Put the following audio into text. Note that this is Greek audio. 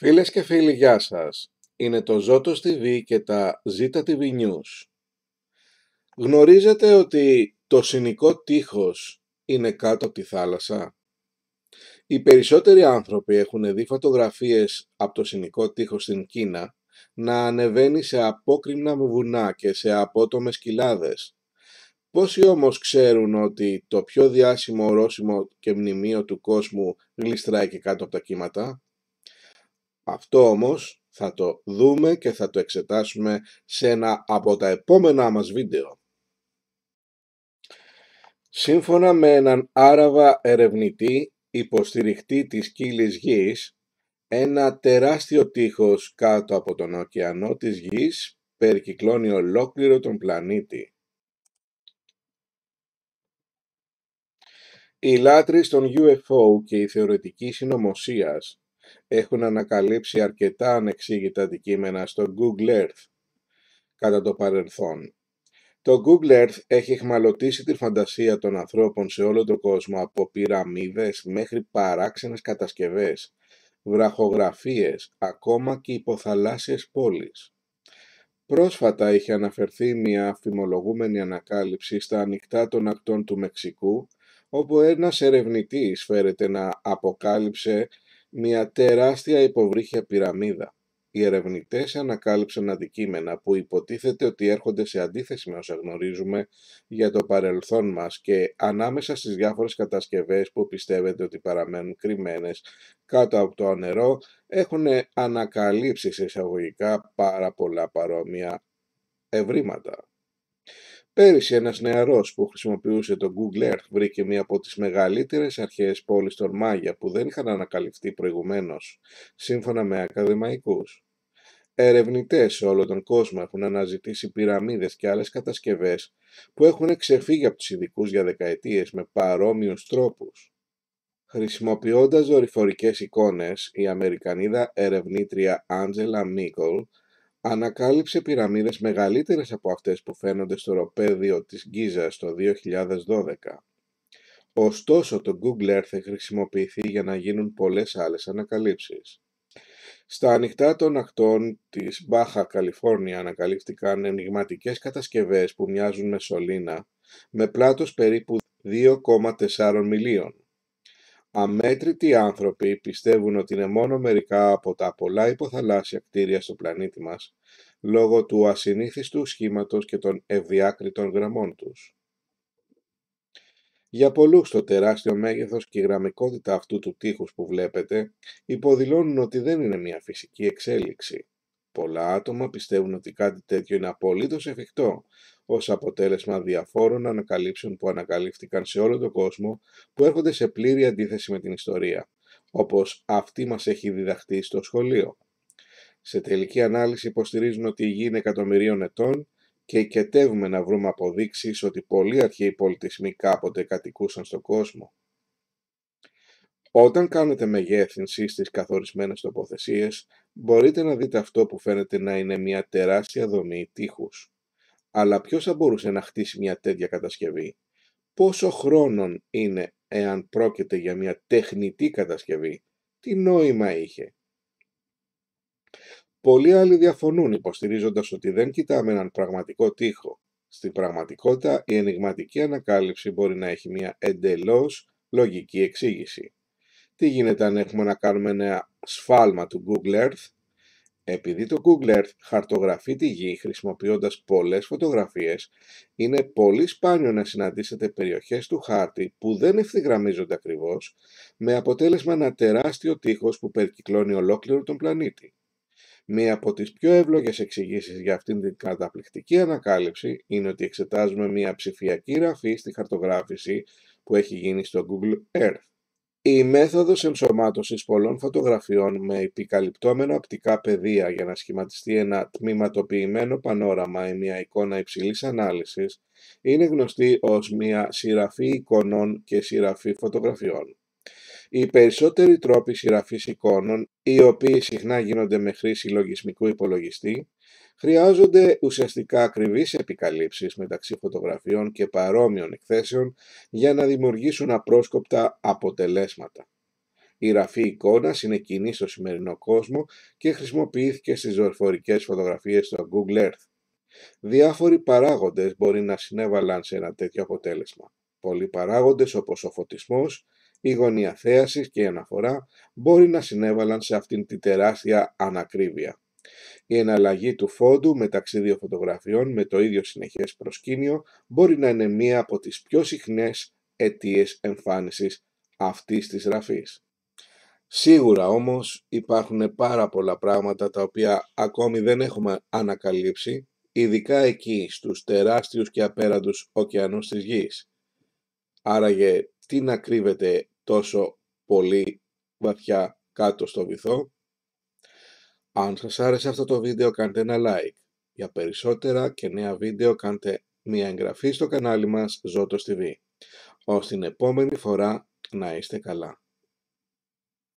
Φίλες και φίλοι, γεια σας. Είναι το Ζώτος TV και τα ζήτα News. Γνωρίζετε ότι το συνικό τείχος είναι κάτω από τη θάλασσα. Οι περισσότεροι άνθρωποι έχουν δει φωτογραφίες από το συνικό τείχος στην Κίνα να ανεβαίνει σε απόκριμνα βουνά και σε απότομες κοιλάδες. Πόσοι όμως ξέρουν ότι το πιο διάσημο ορόσημο και μνημείο του κόσμου γλιστράει και κάτω από τα κύματα. Αυτό όμως θα το δούμε και θα το εξετάσουμε σε ένα από τα επόμενά μας βίντεο. Σύμφωνα με έναν Άραβα ερευνητή υποστηριχτή της κύλης γης, ένα τεράστιο τείχος κάτω από τον ωκεανό της γης περικυκλώνει ολόκληρο τον πλανήτη. Οι λάτρεις των UFO και η θεωρητική συνωμοσίας έχουν ανακαλύψει αρκετά ανεξήγητα αντικείμενα στο Google Earth κατά το παρελθόν. Το Google Earth έχει χμαλωτήσει τη φαντασία των ανθρώπων σε όλο τον κόσμο από πυραμίδες μέχρι παράξενες κατασκευές, βραχογραφίες, ακόμα και υποθαλάσσιες πόλεις. Πρόσφατα είχε αναφερθεί μια αφημολογούμενη ανακάλυψη στα ανοιχτά των ακτών του Μεξικού, όπου ένας ερευνητής φέρεται να αποκάλυψε μια τεράστια υποβρύχια πυραμίδα. Οι ερευνητές ανακάλυψαν αντικείμενα που υποτίθεται ότι έρχονται σε αντίθεση με όσα γνωρίζουμε για το παρελθόν μας και ανάμεσα στις διάφορες κατασκευές που πιστεύετε ότι παραμένουν κρυμμένες κάτω από το νερό έχουν ανακαλύψει σε εισαγωγικά πάρα πολλά παρόμοια ευρήματα. Πέρυσι ένας νεαρός που χρησιμοποιούσε το Google Earth βρήκε μία από τις μεγαλύτερες αρχαίες πόλεις των Μάγια που δεν είχαν ανακαλυφθεί προηγουμένως, σύμφωνα με ακαδημαϊκούς. Ερευνητές σε όλο τον κόσμο έχουν αναζητήσει πυραμίδες και άλλες κατασκευές που έχουν ξεφύγει από τους ειδικούς για δεκαετίες με παρόμοιους τρόπους. Χρησιμοποιώντας δορυφορικές εικόνες, η Αμερικανίδα ερευνήτρια Άντζελα Μίκολ ανακάλυψε πυραμίδες μεγαλύτερες από αυτές που φαίνονται στο ροπέδιο της Γκίζα το 2012. Ωστόσο, το Google Earth εχει χρησιμοποιηθεί για να γίνουν πολλές άλλες ανακαλύψεις. Στα ανοιχτά των ακτών της Μπάχα Καλιφόρνια ανακαλύφθηκαν ενηγματικές κατασκευές που μοιάζουν με σωλήνα, με πλάτος περίπου 2,4 μιλίων. Αμέτρητοι άνθρωποι πιστεύουν ότι είναι μόνο μερικά από τα πολλά υποθαλάσσια κτίρια στο πλανήτη μας, λόγω του ασυνήθιστου σχήματος και των ευδιάκριτων γραμμών τους. Για πολλούς το τεράστιο μέγεθος και η γραμμικότητα αυτού του τείχους που βλέπετε υποδηλώνουν ότι δεν είναι μια φυσική εξέλιξη. Πολλά άτομα πιστεύουν ότι κάτι τέτοιο είναι απολύτως εφικτό, ως αποτέλεσμα διαφόρων ανακαλύψεων που ανακαλύφθηκαν σε όλο τον κόσμο που έρχονται σε πλήρη αντίθεση με την ιστορία, όπως αυτή μας έχει διδαχθεί στο σχολείο. Σε τελική ανάλυση υποστηρίζουν ότι η γη είναι εκατομμυρίων ετών και οικετεύουμε να βρούμε αποδείξεις ότι πολλοί αρχαίοι πολιτισμοί κάποτε κατοικούσαν στον κόσμο. Όταν κάνετε μεγέθυνση στις καθορισμένες τοποθεσίες, μπορείτε να δείτε αυτό που φαίνεται να είναι μια τεράστια δομή τείχους. Αλλά ποιος θα μπορούσε να χτίσει μια τέτοια κατασκευή. Πόσο χρόνον είναι εάν πρόκειται για μια τεχνητή κατασκευή. Τι νόημα είχε. Πολλοί άλλοι διαφωνούν υποστηρίζοντας ότι δεν κοιτάμε έναν πραγματικό τοίχο. Στην πραγματικότητα η ενηγματική ανακάλυψη μπορεί να έχει μια εντελώς λογική εξήγηση. Τι γίνεται αν έχουμε να κάνουμε ένα σφάλμα του Google Earth επειδή το Google Earth χαρτογραφεί τη γη χρησιμοποιώντας πολλές φωτογραφίες, είναι πολύ σπάνιο να συναντήσετε περιοχές του χάρτη που δεν ευθυγραμμίζονται ακριβώς, με αποτέλεσμα ένα τεράστιο τείχος που περικυκλώνει ολόκληρο τον πλανήτη. Μία από τις πιο εύλογες εξηγήσεις για αυτήν την καταπληκτική ανακάλυψη είναι ότι εξετάζουμε μία ψηφιακή ραφή στη χαρτογράφηση που έχει γίνει στο Google Earth. Η μέθοδος ενσωμάτωσης πολλών φωτογραφιών με επικαλυπτόμενο απτικά πεδία για να σχηματιστεί ένα τμήματοποιημένο πανόραμα ή μια εικόνα υψηλής ανάλυσης είναι γνωστή ως μια σειραφή εικονών και σειραφή φωτογραφιών. Οι περισσότεροι τρόποι σειραφής εικόνων, οι οποίοι συχνά γίνονται με χρήση λογισμικού υπολογιστή, χρειάζονται ουσιαστικά ακριβείς επικαλύψεις μεταξύ φωτογραφιών και παρόμοιων εκθέσεων για να δημιουργήσουν απρόσκοπτα αποτελέσματα. Η ραφή εικόνας είναι κοινή στο σημερινό κόσμο και χρησιμοποιήθηκε στις ζωοφορικές φωτογραφίες στο Google Earth. Διάφοροι παράγοντες μπορεί να συνέβαλαν σε ένα τέτοιο αποτέλεσμα. Πολλοί παράγοντες όπως ο φωτισμός, η γωνία θέασης και η αναφορά μπορεί να συνέβαλαν σε αυτήν τη τεράστια ανακρίβεια. Η εναλλαγή του φόντου μεταξύ δύο φωτογραφιών με το ίδιο συνεχές προσκήνιο μπορεί να είναι μία από τις πιο συχνές αιτίες εμφάνισης αυτής της ραφής. Σίγουρα όμως υπάρχουν πάρα πολλά πράγματα τα οποία ακόμη δεν έχουμε ανακαλύψει, ειδικά εκεί στους τεράστιους και απέραντους ωκεανούς της γης. Άραγε τι να κρύβεται τόσο πολύ βαθιά κάτω στο βυθό αν σας άρεσε αυτό το βίντεο κάντε ένα like. Για περισσότερα και νέα βίντεο κάντε μια εγγραφή στο κανάλι μας Ζώτος TV. Ως την επόμενη φορά να είστε καλά.